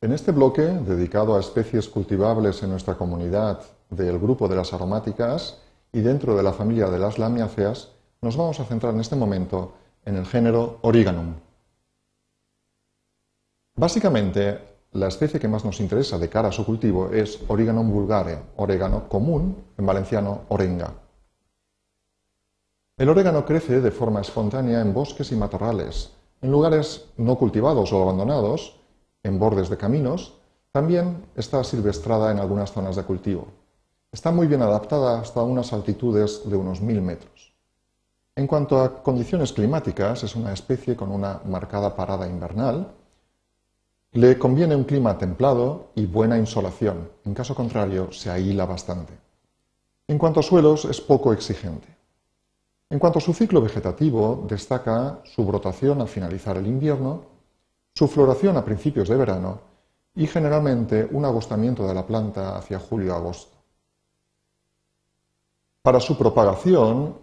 En este bloque, dedicado a especies cultivables en nuestra comunidad del grupo de las aromáticas y dentro de la familia de las lamiáceas, nos vamos a centrar en este momento en el género Origanum. Básicamente, la especie que más nos interesa de cara a su cultivo es Origanum vulgare, orégano común, en valenciano orenga. El orégano crece de forma espontánea en bosques y matorrales, en lugares no cultivados o abandonados, en bordes de caminos, también está silvestrada en algunas zonas de cultivo. Está muy bien adaptada hasta unas altitudes de unos mil metros. En cuanto a condiciones climáticas, es una especie con una marcada parada invernal. Le conviene un clima templado y buena insolación. En caso contrario, se ahila bastante. En cuanto a suelos, es poco exigente. En cuanto a su ciclo vegetativo, destaca su brotación al finalizar el invierno su floración a principios de verano y generalmente un agostamiento de la planta hacia julio-agosto. Para su propagación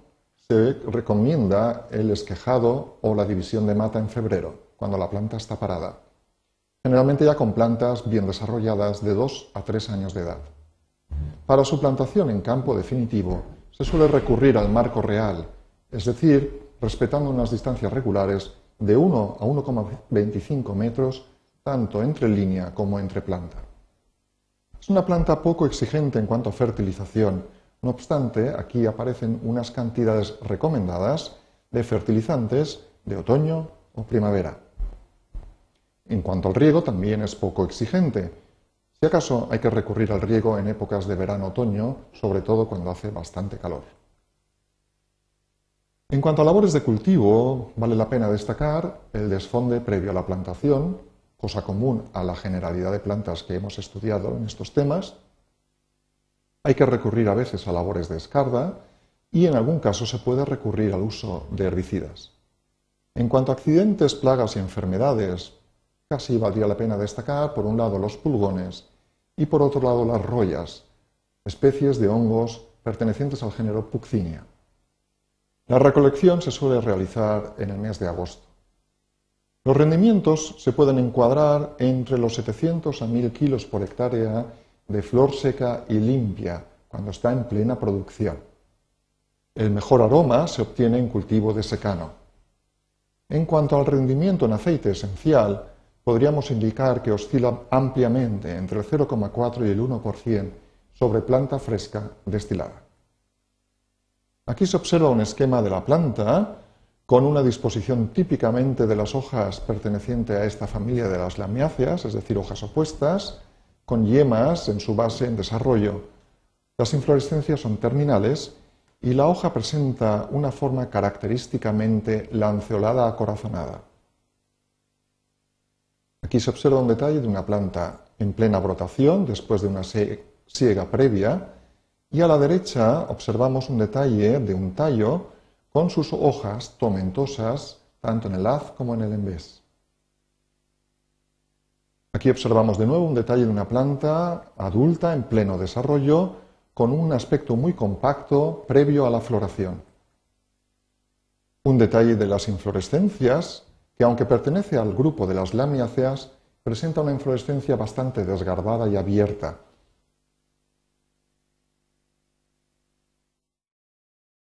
se recomienda el esquejado o la división de mata en febrero, cuando la planta está parada, generalmente ya con plantas bien desarrolladas de 2 a 3 años de edad. Para su plantación en campo definitivo se suele recurrir al marco real, es decir, respetando unas distancias regulares de 1 a 1,25 metros, tanto entre línea como entre planta. Es una planta poco exigente en cuanto a fertilización, no obstante, aquí aparecen unas cantidades recomendadas de fertilizantes de otoño o primavera. En cuanto al riego, también es poco exigente. Si acaso hay que recurrir al riego en épocas de verano-otoño, sobre todo cuando hace bastante calor. En cuanto a labores de cultivo, vale la pena destacar el desfonde previo a la plantación, cosa común a la generalidad de plantas que hemos estudiado en estos temas. Hay que recurrir a veces a labores de escarda y en algún caso se puede recurrir al uso de herbicidas. En cuanto a accidentes, plagas y enfermedades, casi valdría la pena destacar por un lado los pulgones y por otro lado las royas, especies de hongos pertenecientes al género Puccinia. La recolección se suele realizar en el mes de agosto. Los rendimientos se pueden encuadrar entre los 700 a 1000 kilos por hectárea de flor seca y limpia cuando está en plena producción. El mejor aroma se obtiene en cultivo de secano. En cuanto al rendimiento en aceite esencial, podríamos indicar que oscila ampliamente entre el 0,4 y el 1% sobre planta fresca destilada. Aquí se observa un esquema de la planta con una disposición típicamente de las hojas perteneciente a esta familia de las lamiáceas, es decir, hojas opuestas, con yemas en su base en desarrollo. Las inflorescencias son terminales y la hoja presenta una forma característicamente lanceolada a corazonada. Aquí se observa un detalle de una planta en plena brotación después de una siega previa y a la derecha observamos un detalle de un tallo con sus hojas tomentosas tanto en el haz como en el envés. Aquí observamos de nuevo un detalle de una planta adulta en pleno desarrollo con un aspecto muy compacto previo a la floración. Un detalle de las inflorescencias que aunque pertenece al grupo de las lamiáceas presenta una inflorescencia bastante desgarbada y abierta